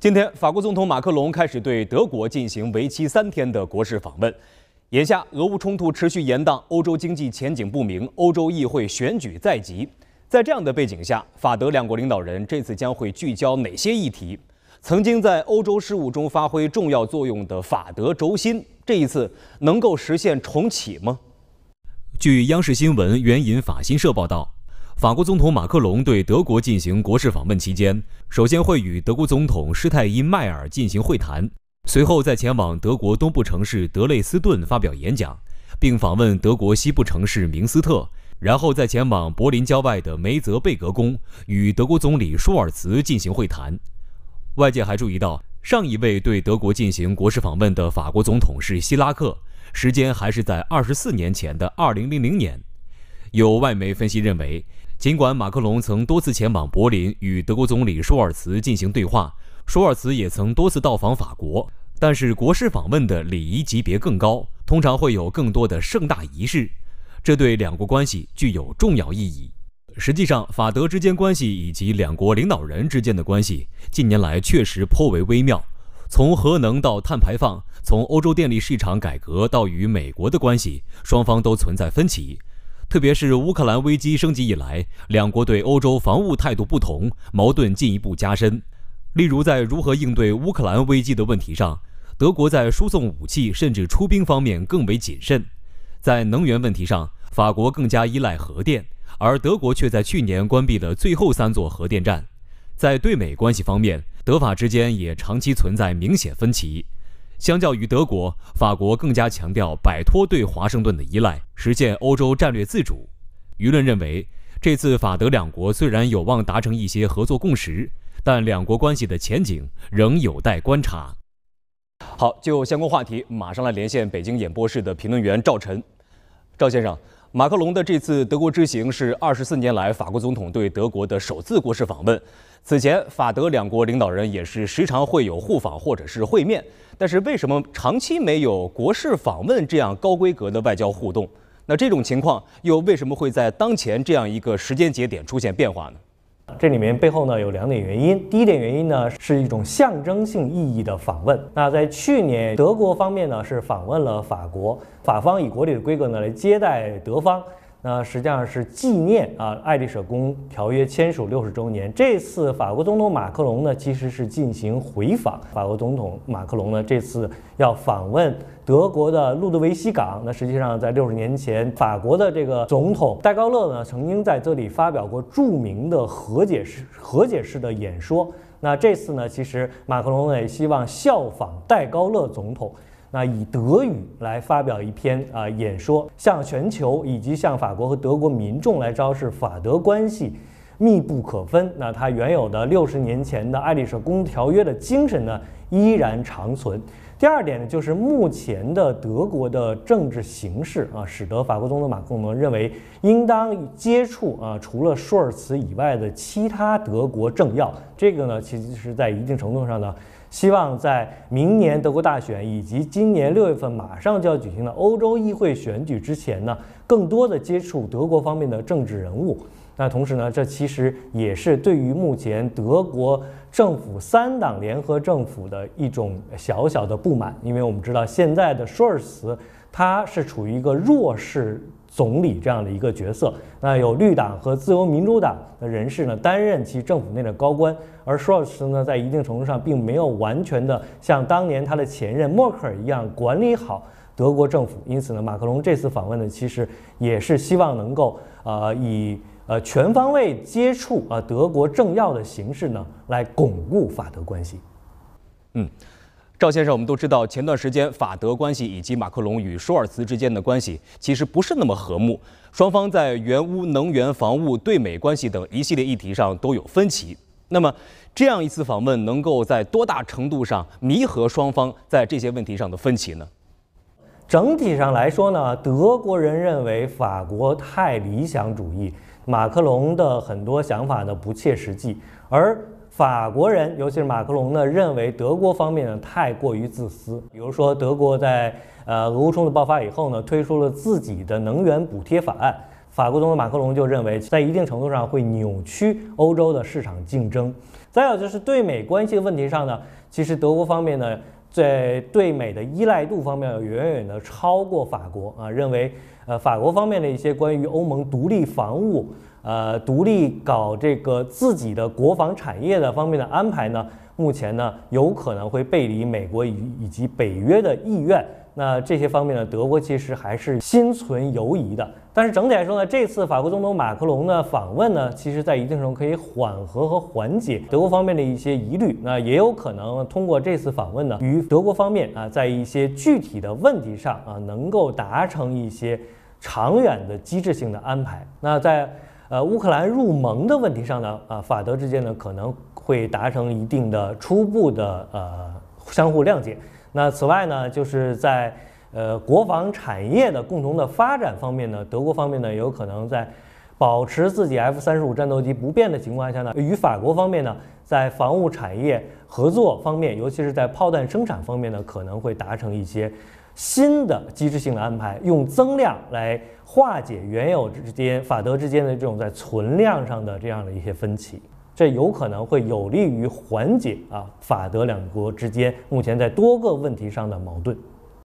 今天，法国总统马克龙开始对德国进行为期三天的国事访问。眼下，俄乌冲突持续延宕，欧洲经济前景不明，欧洲议会选举在即。在这样的背景下，法德两国领导人这次将会聚焦哪些议题？曾经在欧洲事务中发挥重要作用的法德轴心，这一次能够实现重启吗？据央视新闻援引法新社报道。法国总统马克龙对德国进行国事访问期间，首先会与德国总统施泰因迈尔进行会谈，随后再前往德国东部城市德累斯顿发表演讲，并访问德国西部城市明斯特，然后再前往柏林郊外的梅泽贝格宫与德国总理舒尔茨进行会谈。外界还注意到，上一位对德国进行国事访问的法国总统是希拉克，时间还是在二十四年前的二零零零年。有外媒分析认为。尽管马克龙曾多次前往柏林与德国总理舒尔茨进行对话，舒尔茨也曾多次到访法国，但是国事访问的礼仪级别更高，通常会有更多的盛大仪式，这对两国关系具有重要意义。实际上，法德之间关系以及两国领导人之间的关系近年来确实颇为微妙。从核能到碳排放，从欧洲电力市场改革到与美国的关系，双方都存在分歧。特别是乌克兰危机升级以来，两国对欧洲防务态度不同，矛盾进一步加深。例如，在如何应对乌克兰危机的问题上，德国在输送武器甚至出兵方面更为谨慎；在能源问题上，法国更加依赖核电，而德国却在去年关闭了最后三座核电站。在对美关系方面，德法之间也长期存在明显分歧。相较于德国，法国更加强调摆脱对华盛顿的依赖，实现欧洲战略自主。舆论认为，这次法德两国虽然有望达成一些合作共识，但两国关系的前景仍有待观察。好，就相关话题，马上来连线北京演播室的评论员赵晨。赵先生。马克龙的这次德国之行是二十四年来法国总统对德国的首次国事访问。此前，法德两国领导人也是时常会有互访或者是会面，但是为什么长期没有国事访问这样高规格的外交互动？那这种情况又为什么会在当前这样一个时间节点出现变化呢？这里面背后呢有两点原因，第一点原因呢是一种象征性意义的访问。那在去年德国方面呢是访问了法国，法方以国礼的规格呢来接待德方。那实际上是纪念啊《爱丽舍宫条约》签署六十周年。这次法国总统马克龙呢，其实是进行回访。法国总统马克龙呢，这次要访问德国的路德维希港。那实际上在六十年前，法国的这个总统戴高乐呢，曾经在这里发表过著名的和解式和解式的演说。那这次呢，其实马克龙呢也希望效仿戴高乐总统。那以德语来发表一篇啊演说，向全球以及向法国和德国民众来昭示法德关系密不可分。那他原有的六十年前的爱丽舍宫条约的精神呢，依然长存。第二点呢，就是目前的德国的政治形势啊，使得法国总统马克龙认为应当接触啊，除了舒尔茨以外的其他德国政要。这个呢，其实是在一定程度上呢。希望在明年德国大选以及今年六月份马上就要举行的欧洲议会选举之前呢，更多的接触德国方面的政治人物。那同时呢，这其实也是对于目前德国政府三党联合政府的一种小小的不满，因为我们知道现在的舒尔茨他是处于一个弱势。总理这样的一个角色，那有绿党和自由民主党的人士呢担任其政府内的高官，而舒尔茨呢在一定程度上并没有完全的像当年他的前任默克尔一样管理好德国政府，因此呢，马克龙这次访问呢其实也是希望能够呃以呃全方位接触啊德国政要的形式呢来巩固法德关系，嗯。赵先生，我们都知道，前段时间法德关系以及马克龙与舒尔茨之间的关系其实不是那么和睦，双方在原污、能源、防务、对美关系等一系列议题上都有分歧。那么，这样一次访问能够在多大程度上弥合双方在这些问题上的分歧呢？整体上来说呢，德国人认为法国太理想主义，马克龙的很多想法呢不切实际，而。法国人，尤其是马克龙呢，认为德国方面呢太过于自私。比如说，德国在呃俄乌冲突爆发以后呢，推出了自己的能源补贴法案，法国总统马克龙就认为，在一定程度上会扭曲欧洲的市场竞争。再有就是对美关系的问题上呢，其实德国方面呢，在对美的依赖度方面要远远的超过法国啊，认为呃法国方面的一些关于欧盟独立防务。呃，独立搞这个自己的国防产业的方面的安排呢，目前呢有可能会背离美国以以及北约的意愿。那这些方面呢，德国其实还是心存犹疑的。但是整体来说呢，这次法国总统马克龙的访问呢，其实，在一定程度可以缓和和缓解德国方面的一些疑虑。那也有可能通过这次访问呢，与德国方面啊，在一些具体的问题上啊，能够达成一些长远的机制性的安排。那在呃，乌克兰入盟的问题上呢，啊，法德之间呢可能会达成一定的初步的呃相互谅解。那此外呢，就是在呃国防产业的共同的发展方面呢，德国方面呢有可能在保持自己 F 三十五战斗机不变的情况下呢，与法国方面呢在防务产业合作方面，尤其是在炮弹生产方面呢，可能会达成一些。新的机制性的安排，用增量来化解原有之间法德之间的这种在存量上的这样的一些分歧，这有可能会有利于缓解啊法德两国之间目前在多个问题上的矛盾。